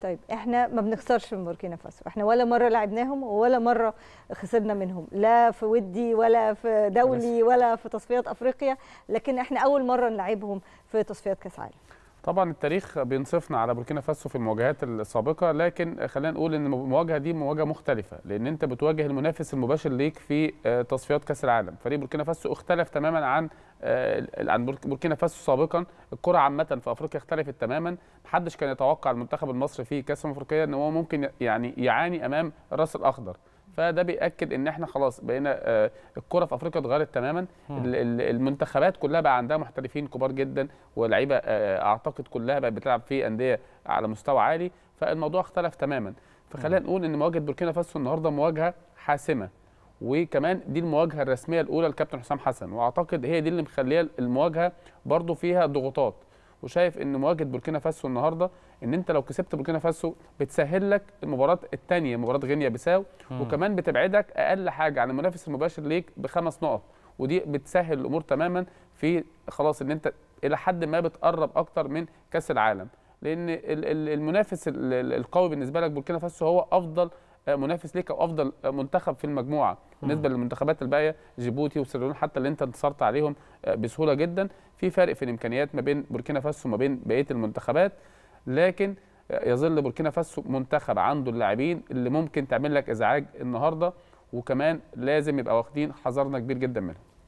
طيب احنا ما بنخسرش من بوركينا فاسو احنا ولا مره لعبناهم ولا مره خسرنا منهم لا في ودي ولا في دولي ولا في تصفيات افريقيا لكن احنا اول مره نلعبهم في تصفيات كاس عالم طبعا التاريخ بينصفنا على بوركينا فاسو في المواجهات السابقه لكن خلينا نقول ان المواجهه دي مواجهه مختلفه لان انت بتواجه المنافس المباشر ليك في آه، تصفيات كاس العالم فريق بوركينا فاسو اختلف تماما عن آه، عن بوركينا فاسو سابقا الكره عامه في افريقيا اختلفت تماما محدش كان يتوقع المنتخب المصري في كاس افريقيا ان هو ممكن يعني يعاني امام الراس الاخضر فده بياكد ان احنا خلاص بقينا آه، الكره في افريقيا اتغيرت تماما المنتخبات كلها بقى عندها محترفين كبار جدا ولاعيبه آه، اعتقد كلها بقت بتلعب في انديه على مستوى عالي فالموضوع اختلف تماما فخلينا نقول ان مواجهه بوركينا فاسو النهارده مواجهه حاسمه وكمان دي المواجهه الرسميه الاولى للكابتن حسام حسن واعتقد هي دي اللي مخليه المواجهه برضو فيها ضغوطات وشايف ان مواجهه بوركينا فاسو النهارده ان انت لو كسبت بوركينا فاسو بتسهل لك المباراه الثانيه مباراه غينيا بيساو وكمان بتبعدك اقل حاجه عن المنافس المباشر ليك بخمس نقط ودي بتسهل الامور تماما في خلاص ان انت الى حد ما بتقرب اكتر من كاس العالم لان المنافس القوي بالنسبه لك بوركينا فاسو هو افضل منافس ليك او افضل منتخب في المجموعه بالنسبه للمنتخبات الباقيه جيبوتي وسيرون حتى اللي انت انتصرت عليهم آه، بسهوله جدا في فرق في الامكانيات ما بين بوركينا فاسو وما بين بقيه المنتخبات لكن آه، يظل بوركينا فاسو منتخب عنده اللاعبين اللي ممكن تعمل لك ازعاج النهارده وكمان لازم يبقى واخدين حذرنا كبير جدا منهم